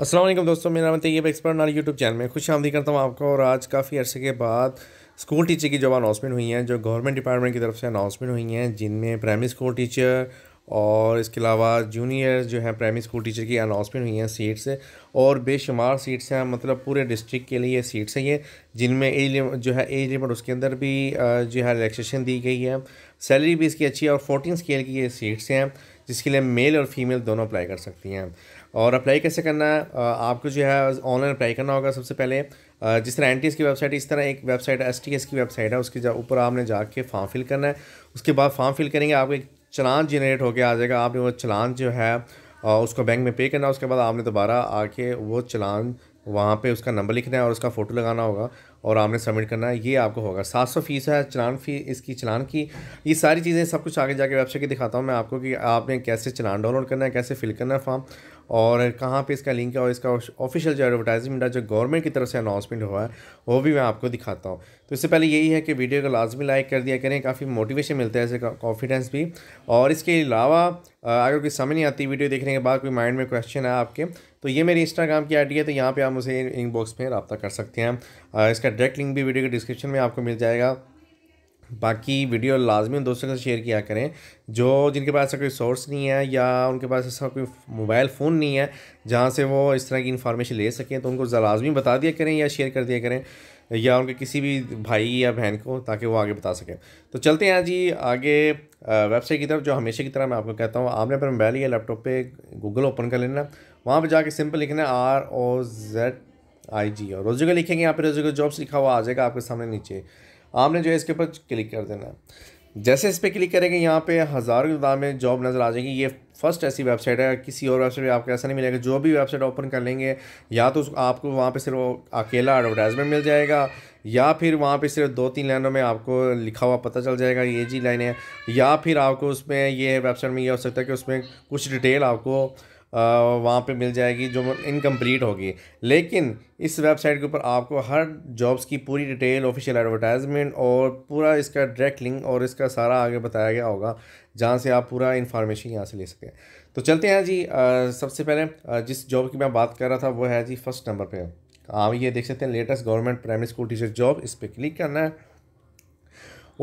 असलम दोस्तों मेरा नाम तैयब एक्सपर्ट नाल यूट्यूब चैनल में खुश आमदी करता हूँ आपको और आज काफ़ी अर्से के बाद स्कूल टीचर की जॉब अनाउंसमेंट हुई हैं जो गवर्नमेंट डिपार्टमेंट की तरफ से अनाउंसमेंट हुई हैं जिनमें प्राइमरी स्कूल टीचर और इसके अलावा जूनियर जो है प्राइमरी स्कूल टीचर की अनाउंसमेंट हुई हैं सीट्स और बेशुमार सीट्स हैं मतलब पूरे डिस्ट्रिक्ट के लिए सीट्स हैं ये जिनमें एज जो है एज लिमिट उसके अंदर भी जो है रिलेक्सेशन दी गई है सैलरी भी इसकी अच्छी है और फोर्टीन स्केल की ये सीट्स हैं जिसके लिए मेल और फीमेल दोनों अप्लाई कर सकती हैं और अप्लाई कैसे करना है आपको जो है ऑनलाइन अप्लाई करना होगा सबसे पहले जिस तरह एन की वेबसाइट इस तरह एक वेबसाइट एस की वेबसाइट है उसके ऊपर आपने जाके फॉर्म फिल करना है उसके बाद फॉर्म फिल करेंगे आपको एक चलान जनरेट होकर आ जाएगा आपने वो चलान जो है उसको बैंक में पे करना है उसके बाद आपने दोबारा आके वो चलान वहाँ पे उसका नंबर लिखना है और उसका फ़ोटो लगाना होगा और आपने सबमिट करना है ये आपको होगा सात सौ फीस है चलान फी इसकी चलान की ये सारी चीज़ें सब कुछ आगे जाके वेबसाइट की दिखाता हूँ मैं आपको कि आपने कैसे चलान डाउनलोड करना है कैसे फिल करना है फॉर्म और कहाँ पे इसका लिंक है और इसका ऑफिशियल जो एडवर्टाइजमेंट है जो गवर्नमेंट की तरफ से अनाउंसमेंट हुआ है वो भी मैं आपको दिखाता हूँ तो इससे पहले यही है कि वीडियो को लाजमी लाइक कर दिया करें काफ़ी मोटिवेशन मिलता है ऐसे कॉन्फिडेंस भी और इसके अलावा अगर कोई समझ नहीं आती वीडियो देखने के बाद कोई माइंड में क्वेश्चन है आपके तो ये मेरी इंस्टाग्राम की आईडी है तो यहाँ पे आप मुझे इनबॉक्स में रब्ता कर सकते हैं इसका डायरेक्ट लिंक भी वीडियो के डिस्क्रिप्शन में आपको मिल जाएगा बाकी वीडियो लाजमी दोस्तों के साथ शेयर किया करें जो जिनके पास ऐसा कोई सोर्स नहीं है या उनके पास ऐसा कोई मोबाइल फ़ोन नहीं है जहाँ से वो इस तरह की इन्फॉर्मेशन ले सकें तो उनको लाजमी बता दिया करें या शेयर कर दिया करें या उनके किसी भी भाई या बहन को ताकि वो आगे बता सकें तो चलते हैं जी आगे वेबसाइट की तरफ जो हमेशा की तरह मैं आपको कहता हूँ आपने अपने मोबाइल या लैपटॉप पे गूगल ओपन कर लेना वहाँ पर जाके सिंपल लिखना आर ओ जेड आई जी और रोजगार लिखेंगे यहाँ पर रोजगार जॉब्स लिखा हुआ आ जाएगा आपके सामने नीचे आपने जो है इसके ऊपर क्लिक कर देना है जैसे इस पर क्लिक करेंगे यहाँ पे हज़ार की दाम में जॉब नज़र आ जाएगी ये फर्स्ट ऐसी वेबसाइट है किसी और वेबसाइट पर आपको ऐसा नहीं मिलेगा जो भी वेबसाइट ओपन कर लेंगे या तो आपको वहाँ पे सिर्फ अकेला एडवर्टाइजमेंट मिल जाएगा या फिर वहाँ पे सिर्फ दो तीन लाइनों में आपको लिखा हुआ पता चल जाएगा ये जी लाइन है या फिर आपको उसमें ये वेबसाइट में ये हो सकता है कि उसमें कुछ डिटेल आपको वहाँ पे मिल जाएगी जो इनकम्प्लीट होगी लेकिन इस वेबसाइट के ऊपर आपको हर जॉब्स की पूरी डिटेल ऑफिशियल एडवर्टाइजमेंट और पूरा इसका डायरेक्ट लिंक और इसका सारा आगे बताया गया होगा जहाँ से आप पूरा इन्फॉर्मेशन यहाँ से ले सकें तो चलते हैं जी आ, सबसे पहले आ, जिस जॉब की मैं बात कर रहा था वो है जी फर्स्ट नंबर पर आप ये देख सकते हैं latest government primary school teacher job इस पर क्लिक करना है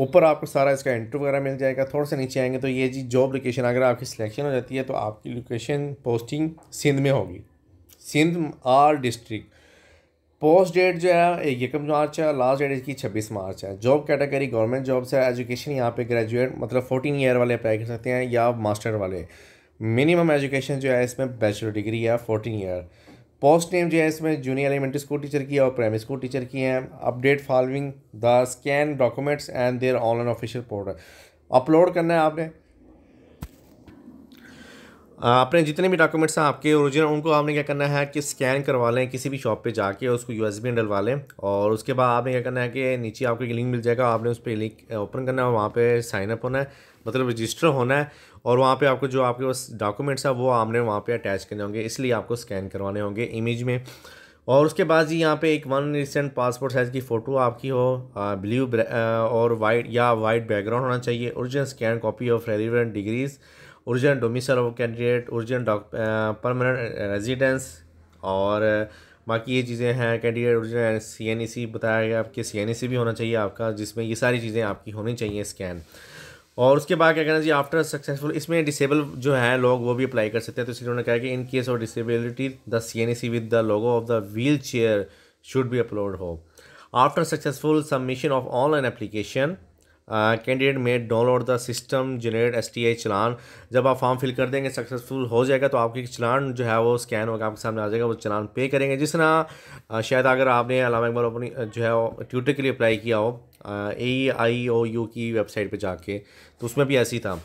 ऊपर आपको सारा इसका इंटरव्यू वगैरह मिल जाएगा थोड़ा सा नीचे आएंगे तो ये जी जॉब लोकेशन अगर आपकी सिलेक्शन हो जाती है तो आपकी लोकेशन पोस्टिंग सिंध में होगी Sindh or district post date जो है यकम मार्च है लास्ट डेट इसकी छब्बीस मार्च है जॉब कैटेगरी गवर्नमेंट जॉब से एजुकेशन यहाँ पे ग्रेजुएट मतलब फोर्टीन ईयर वाले अप्लाई कर सकते हैं या मास्टर वाले मिनिमम एजुकेशन जो है इसमें बैचलर डिग्री है फोर्टीन ईयर पोस्ट नेम जो है इसमें जूनियर एलिमेंट्री स्कूल टीचर की और प्राइमरी स्कूल टीचर की हैं update following the scan documents and their online official portal upload करना है आपने आपने जितने भी डॉक्यूमेंट्स हैं आपके ओरिजिनल उनको आपने क्या करना है कि स्कैन करवा लें किसी भी शॉप पे जाके उसको यू एस में डलवा लें और उसके बाद आपने क्या करना है कि नीचे आपको एक लिंक मिल जाएगा आपने उस पर लिंक ओपन करना है वहाँ पे साइन अप होना है मतलब रजिस्टर होना है और वहाँ पे आपको जो आपके पास डॉक्यूमेंट्स हैं वो आपने वहाँ पर अटैच करने होंगे इसलिए आपको स्कैन करवाने होंगे इमेज में और उसके बाद जी यहाँ पे एक वन रिसेंट पासपोर्ट साइज़ की फ़ोटो आपकी हो ब्लू और वाइट या वाइट बैकग्राउंड होना चाहिए original scan copy of relevant degrees urgent domicile of candidate urgent permanent residence और बाकी ये चीज़ें हैं कैंडिडेट और सी एन ई सी बताया गया आपके सी एन ई सी भी होना चाहिए आपका जिसमें ये सारी चीज़ें आपकी होनी चाहिए स्कैन और उसके बाद क्या कहना जी आफ्टर सक्सेसफुल इसमें डिसेबल जो है लोग वो भी अप्लाई कर सकते हैं तो इसलिए उन्होंने कहा कि in case of disability the C N E C with the logo of the wheel chair should be upload हो after successful submission of online application candidate में download the system generate S T I challan जब आप form fill कर देंगे successful हो जाएगा तो आपकी चलान जो है वो स्कैन होगा आपके सामने आ जाएगा वो चलान पे करेंगे जिस तरह शायद अगर आपने अलामा इकबाल अपनी जो है ट्यूटर के लिए अप्लाई किया हो ए आई ओ यू की वेबसाइट पर जाके तो उसमें भी ऐसी था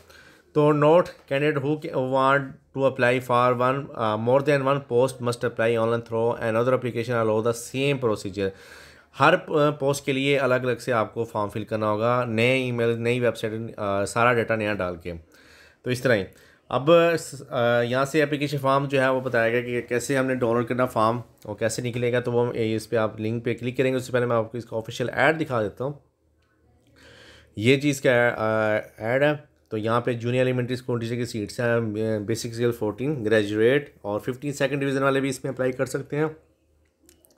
तो note candidate who want to apply for one more than one post must apply online through and other application allow the same procedure हर पोस्ट के लिए अलग अलग से आपको फॉर्म फिल करना होगा नए ईमेल नई वेबसाइट सारा डाटा नया डाल के तो इस तरह ही अब यहाँ से एप्लीकेशन फॉर्म जो है वो बताया गया कि कैसे हमने डाउनलोड करना फॉर्म और कैसे निकलेगा तो वो इस पर आप लिंक पे क्लिक करेंगे उससे पहले मैं आपको इसका ऑफिशियल ऐड दिखा देता हूँ ये चीज़ का ऐड है तो यहाँ पे जूनियर एलिमेंट्री स्कूल टीचर की सीट्स हैं बेसिक स्केल फोर्टीन ग्रेजुएट और फिफ्टीन सेकेंड डिवीज़न वाले भी इसमें अप्लाई कर सकते हैं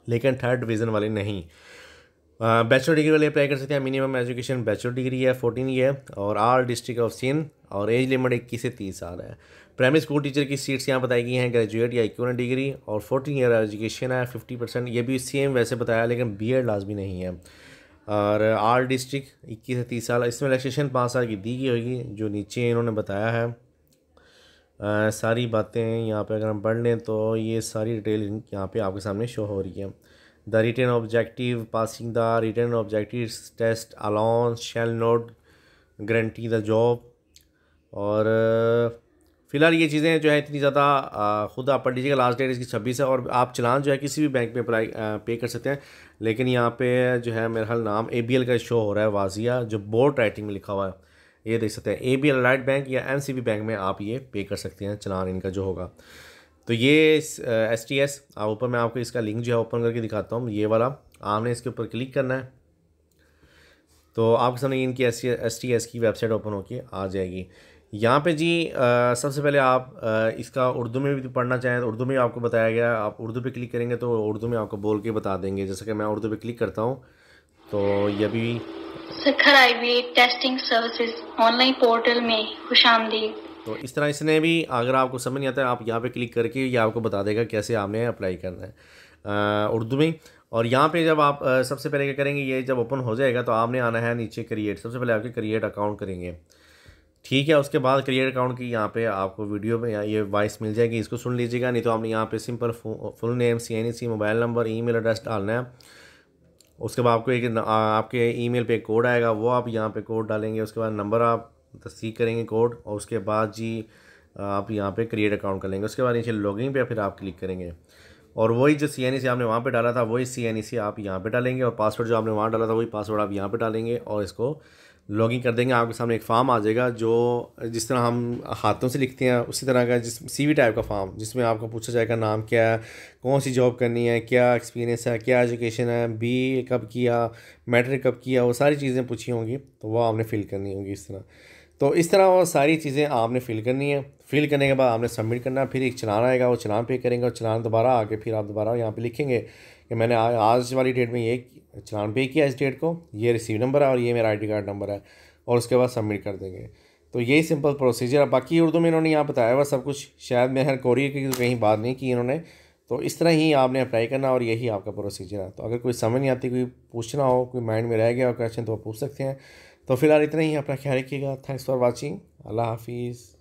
लेकिन थर्ड डिवीज़न वाले नहीं बैचलर डिग्री वाले अप्लाई कर सकते हैं मिनिमम एजुकेशन बैचलर डिग्री है फोर्टीन ईयर और आर डिस्ट्रिक्ट ऑफ सिंध और एज लिमिट इक्कीस से तीस साल है प्राइमरी स्कूल टीचर की सीट्स यहाँ बताई गई हैं ग्रेजुएट या इक्वन डिग्री और फोर्टीन ईयर एजुकेशन है फिफ्टी परसेंट ये भी सेम वैसे बताया लेकिन बी एड लाजमी नहीं है और आर डिस्ट्रिक्ट इक्कीस से तीस साल इसमें रिलैक्सेशन पाँच साल की दी गई होगी जो नीचे इन्होंने बताया है सारी बातें यहाँ पे अगर हम पढ़ लें तो ये सारी डिटेल यहाँ पे आपके सामने शो हो रही है the written objective passing the written objective test alone shall not guarantee the job और फिलहाल ये चीज़ें जो है इतनी ज़्यादा खुद आप पढ़ लीजिएगा लास्ट डेट इसकी छब्बीस है और आप चलान जो है किसी भी बैंक में अप्लाई पे कर सकते हैं लेकिन यहाँ पे जो है मेरा हाल नाम ए बी एल का शो हो रहा है वाजिया जो बोर्ड राइटिंग में लिखा हुआ है ये देख सकते हैं ए बी लाइट बैंक या एम सी बी बैंक में आप ये पे कर सकते हैं चलान इनका जो होगा तो ये एस टी एस आप ऊपर मैं आपको इसका लिंक जो है ओपन करके दिखाता हूँ ये वाला आपने इसके ऊपर क्लिक करना है तो आपके सामने इनकी एस एस टी एस की वेबसाइट ओपन होकर आ जाएगी यहाँ पे जी आ, सबसे पहले आप आ, इसका उर्दू में भी पढ़ना चाहें तो उर्दू में आपको बताया गया आप उर्दू पे क्लिक करेंगे तो उर्दू में आपको बोल के बता देंगे जैसे कि मैं उर्दू पे क्लिक करता हूँ तो ये भी Sukkur IBA testing services online portal में खुश तो इस तरह इसने भी अगर आपको समझ नहीं आता आप यहाँ पे क्लिक करके ये आपको बता देगा कैसे आपने अप्लाई करना है उर्दू में और यहाँ पे जब आप आ, सबसे पहले क्या करेंगे ये जब ओपन हो जाएगा तो आपने आना है नीचे क्रिएट सबसे पहले आपके क्रिएट अकाउंट करेंगे ठीक है उसके बाद क्रिएट अकाउंट की यहाँ पे आपको वीडियो में ये वॉइस मिल जाएगी इसको सुन लीजिएगा नहीं तो आपने यहाँ पे simple full name C N E C mobile number E address डालना है उसके बाद आपको एक आपके ईमेल पे कोड आएगा वो आप यहाँ पे कोड डालेंगे उसके बाद नंबर आप तस्दीक करेंगे कोड और उसके बाद जी आप यहाँ पे क्रिएट अकाउंट कर लेंगे उसके बाद नीचे लॉगिन पे फिर आप क्लिक करेंगे और वही जो सी एन ई सी आपने वहाँ पे डाला था वही सी एन ई सी आप यहाँ पे डालेंगे और पासवर्ड जो आपने वहाँ डाला था वही पासवर्ड आप यहाँ पे डालेंगे और इसको लॉगिंग कर देंगे आपके सामने एक फॉर्म आ जाएगा जो जिस तरह हम हाथों से लिखते हैं उसी तरह का जिस सीवी टाइप का फॉर्म जिसमें आपको पूछा जाएगा नाम क्या है कौन सी जॉब करनी है क्या एक्सपीरियंस है क्या एजुकेशन है बी कब किया मैट्रिक कब किया वो सारी चीज़ें पूछी होंगी तो वह आपने फ़िल करनी होगी इस तरह तो इस तरह वो सारी चीज़ें आपने फ़िल करनी है फ़िल करने के बाद आपने सबमिट करना है फिर एक चलान आएगा वो चलान पे करेंगे और चलान दोबारा आके फिर आप दोबारा यहाँ पे लिखेंगे कि मैंने आज वाली डेट में ये चलान पे किया इस डेट को ये रिसीव नंबर है और ये मेरा आईडी कार्ड नंबर है और उसके बाद सबमिट कर देंगे तो यही सिंपल प्रोसीजर है बाकी उर्दू में इन्होंने यहाँ बताया हुआ सब कुछ शायद मैं हर कोरियर की तो कहीं बात नहीं की इन्होंने तो इस तरह ही आपने अप्लाई करना और यही आपका प्रोसीजर है तो अगर कोई समझ नहीं आती कोई पूछना हो कोई माइंड में रह गया और क्वेश्चन तो आप पूछ सकते हैं तो फिलहाल इतना ही अपना ख्याल रखिएगा थैंक्स फॉर वॉचिंग अल्लाह हाफिज़